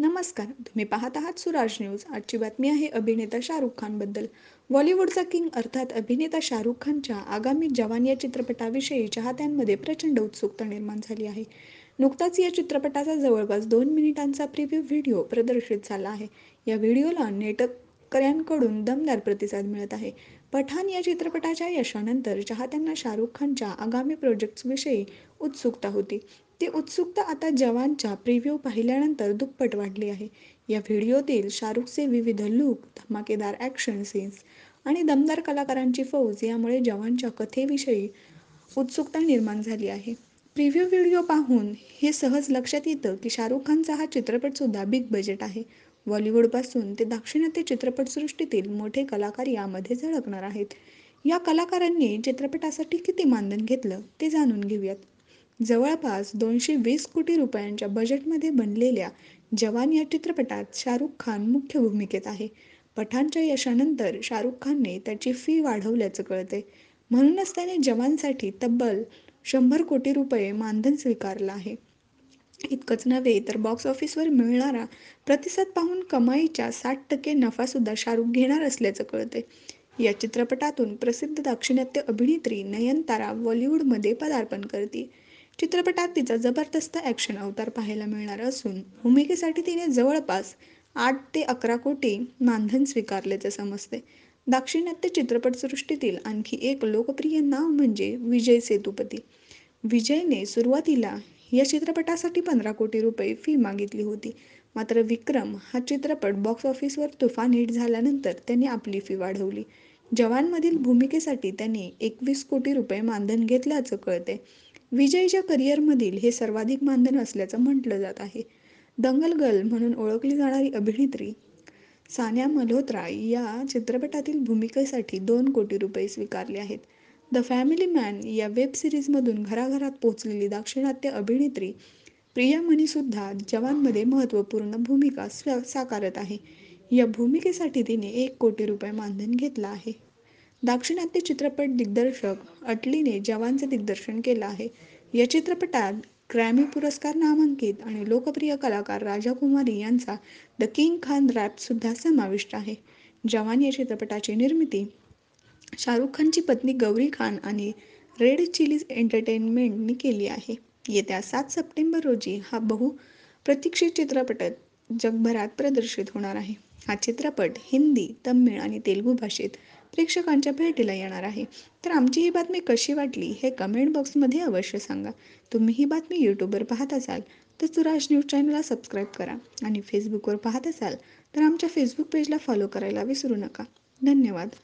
नमस्कार तुम्ही पाहत आहात सुराज न्यूज आजची बातमी आहे अभिनेता शाहरुख खानबद्दल बॉलिवूडचा किंग अर्थात अभिनेता शाहरुख खानच्या आगामी जवान या चित्रपटाविषयी चाहत्यांमध्ये प्रचंड उत्सुकता निर्माण झाली आहे नुकताच या चित्रपटाचा जवळपास दोन मिनिटांचा प्रिव्ह्यू व्हिडिओ प्रदर्शित झाला आहे या व्हिडिओला नेटक शेतकऱ्यांकडून दमदार प्रतिसाद मिळत आहे पठाण या चित्रपटाच्या यशानंतर चाहत्यांना शाहरुख खानच्या आगामी प्रोजेक्ट्सविषयी उत्सुकता होती ती उत्सुकता आता जवानच्या प्रिव्ह्यू पाहिल्यानंतर दुप्पट वाढली आहे या व्हिडिओतील शाहरुखचे विविध लुक धमाकेदार ॲक्शन सीन्स आणि दमदार कलाकारांची फौज यामुळे जवानच्या कथेविषयी उत्सुकता निर्माण झाली आहे प्रिव्ह्यू व्हिडिओ पाहून हे सहज लक्षात येतं की शाहरुख खानचा हा चित्रपटसुद्धा बिग बजेट आहे बॉलिवूडपासून ते दाक्षिणात्य चित्रपटसृष्टीतील मोठे कलाकार यामध्ये झळकणार आहेत. या कलाकारांनी चित्रपटासाठी किती मानधन घेतलं ते जाणून घेऊयात. जवळपास दोनशे वीस कोटी रुपयांच्या बजेटमध्ये बनलेल्या जवान या चित्रपटात शाहरुख खान मुख्य भूमिकेत आहे. पठाणच्या यशानंतर शाहरुख खानने त्याची फी वाढवल्याचं कळते म्हणूनच त्याने जवानसाठी तब्बल शंभर कोटी रुपये मानधन स्वीकारलं आहे. इतकंच नव्हे तर बॉक्स ऑफिसवर मिळणारा प्रतिसाद पाहून कमाईच्या साठ टक्के नफासुद्धा शाहरुख घेणार असल्याचं कळते या चित्रपटातून प्रसिद्ध दाक्षिणात्य अभिनेत्री नयनतारा बॉलिवूडमध्ये पदार्पण करते चित्रपटात तिचा जबरदस्त ॲक्शन अवतार पाहायला मिळणार असून भूमिकेसाठी तिने जवळपास आठ ते अकरा कोटी मानधन स्वीकारल्याचं समजते दाक्षिणात्य चित्रपटसृष्टीतील आणखी एक लोकप्रिय नाव म्हणजे विजय सेतुपती विजयने सुरुवातीला या चित्रपटासाठी पंधरा कोटी रुपये फी मागितली होती मात्र विक्रम हा चित्रपट बॉक्स ऑफिसवर तुफान हिट झाल्यानंतर त्यांनी आपली फी वाढवली जवानमधील भूमिकेसाठी त्यांनी एकवीस कोटी रुपये मानधन घेतल्याचं कळते विजयच्या करिअरमधील हे सर्वाधिक मानधन असल्याचं म्हटलं जात आहे दंगल गर्ल म्हणून ओळखली जाणारी अभिनेत्री सान्या मल्होत्रा या चित्रपटातील भूमिकेसाठी दोन कोटी रुपये स्वीकारले आहेत द फॅमिली मॅन या वेब सिरीजमधून घराघरात पोहोचलेली दाक्षिणात्य अभिनेत्री प्रिया मणीसुद्धा जवानमध्ये महत्त्वपूर्ण भूमिका साकारत आहे या भूमिकेसाठी तिने एक कोटी रुपये मानधन घेतलं आहे दाक्षिणात्य चित्रपट दिग्दर्शक अटलीने जवानचे दिग्दर्शन केलं आहे या चित्रपटात ग्रॅमी पुरस्कार नामांकित आणि लोकप्रिय कलाकार राजा कुमारी यांचा द किंग खान रॅप सुद्धा समाविष्ट आहे जवान या चित्रपटाची निर्मिती शाहरुख खानची पत्नी गौरी खान आणि रेड चिलीज एंटरटेनमेंटने केली आहे येत्या सात सप्टेंबर रोजी हा बहु प्रतीक्षित चित्रपट जगभरात प्रदर्शित होणार आहे हा चित्रपट हिंदी तमिळ आणि तेलुगू भाषेत प्रेक्षकांच्या भेटीला येणार आहे तर आमची ही बातमी कशी वाटली हे कमेंट बॉक्समध्ये अवश्य सांगा तुम्ही ही बातमी यूट्यूबवर पाहत असाल तर सुराज न्यूज चॅनलला सबस्क्राईब करा आणि फेसबुकवर पाहत असाल तर आमच्या फेसबुक पेजला फॉलो करायला विसरू नका धन्यवाद